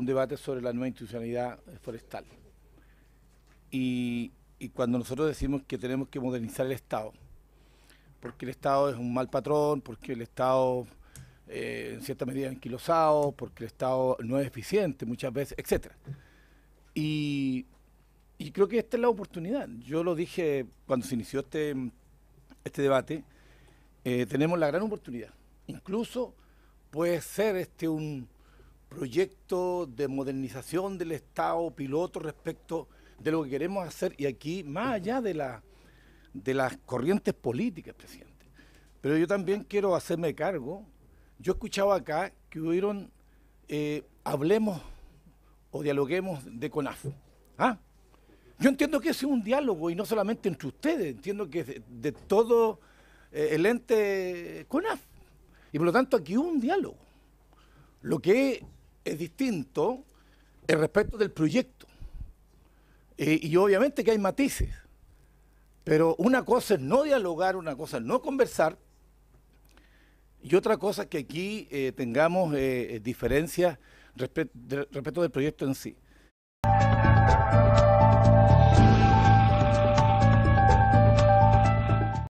un debate sobre la nueva institucionalidad forestal. Y, cuando nosotros decimos que tenemos que modernizar el Estado, porque el Estado es un mal patrón, porque el Estado eh, en cierta medida es enquilosado porque el Estado no es eficiente muchas veces, etc. Y, creo que esta es la oportunidad. Yo lo dije cuando se inició este, este debate, eh, tenemos la gran oportunidad. Incluso puede ser este un, proyecto de modernización del Estado piloto respecto de lo que queremos hacer y aquí, más allá de, la, de las corrientes políticas, presidente. Pero yo también quiero hacerme cargo. Yo escuchaba acá que hubieron, eh, hablemos o dialoguemos de CONAF. ¿Ah? Yo entiendo que es un diálogo y no solamente entre ustedes, entiendo que es de, todo eh, el ente CONAF. Y por lo tanto aquí hubo un diálogo. Lo que es distinto el respecto del proyecto. Eh, y obviamente que hay matices. Pero una cosa es no dialogar, una cosa es no conversar. Y otra cosa es que aquí eh, tengamos eh, diferencias respecto del proyecto en sí.